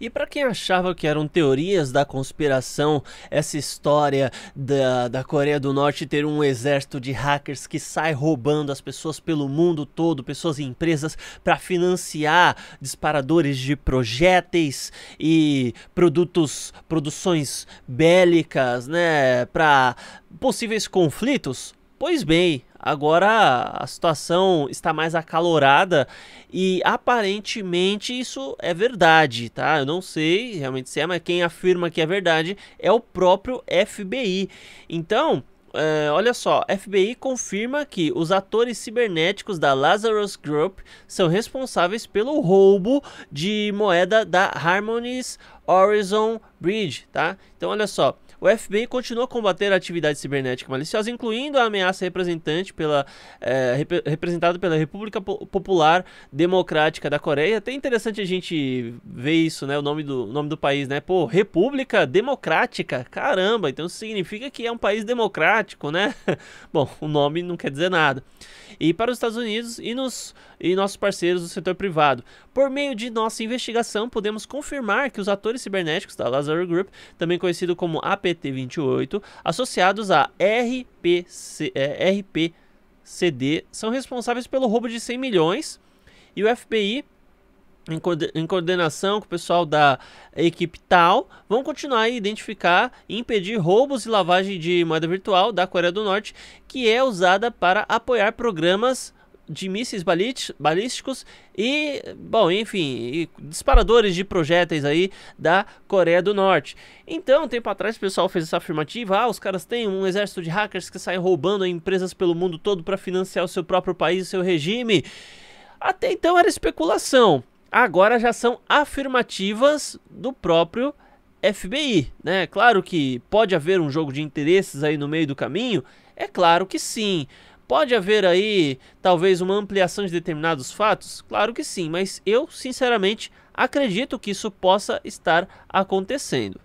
E para quem achava que eram teorias da conspiração, essa história da, da Coreia do Norte ter um exército de hackers que sai roubando as pessoas pelo mundo todo, pessoas e empresas, para financiar disparadores de projéteis e produtos, produções bélicas, né, para possíveis conflitos, Pois bem, agora a situação está mais acalorada e aparentemente isso é verdade, tá? Eu não sei realmente se é, mas quem afirma que é verdade é o próprio FBI. Então, é, olha só, FBI confirma que os atores cibernéticos da Lazarus Group são responsáveis pelo roubo de moeda da Harmonies Horizon Bridge, tá? Então olha só, o FBI continua a combater a atividade cibernética maliciosa, incluindo a ameaça representante pela, é, eh, rep representada pela República Popular Democrática da Coreia. até interessante a gente ver isso, né? O nome do, nome do país, né? Pô, República Democrática, caramba! Então significa que é um país democrático, né? Bom, o nome não quer dizer nada. E para os Estados Unidos e, nos, e nossos parceiros do setor privado. Por meio de nossa investigação, podemos confirmar que os atores Cibernéticos da Lazarus Group, também conhecido como APT-28, associados a RPC, é, RPCD, são responsáveis pelo roubo de 100 milhões e o FBI em, coordenação com o pessoal da equipe tal, vão continuar a identificar e impedir roubos e lavagem de moeda virtual da Coreia do Norte, que é usada para apoiar programas de mísseis balísticos e, bom, enfim, disparadores de projéteis aí da Coreia do Norte. Então, um tempo atrás o pessoal fez essa afirmativa, ah, os caras têm um exército de hackers que sai roubando empresas pelo mundo todo para financiar o seu próprio país o seu regime. Até então era especulação. Agora já são afirmativas do próprio FBI, né? Claro que pode haver um jogo de interesses aí no meio do caminho, é claro que sim. Pode haver aí talvez uma ampliação de determinados fatos? Claro que sim, mas eu sinceramente acredito que isso possa estar acontecendo.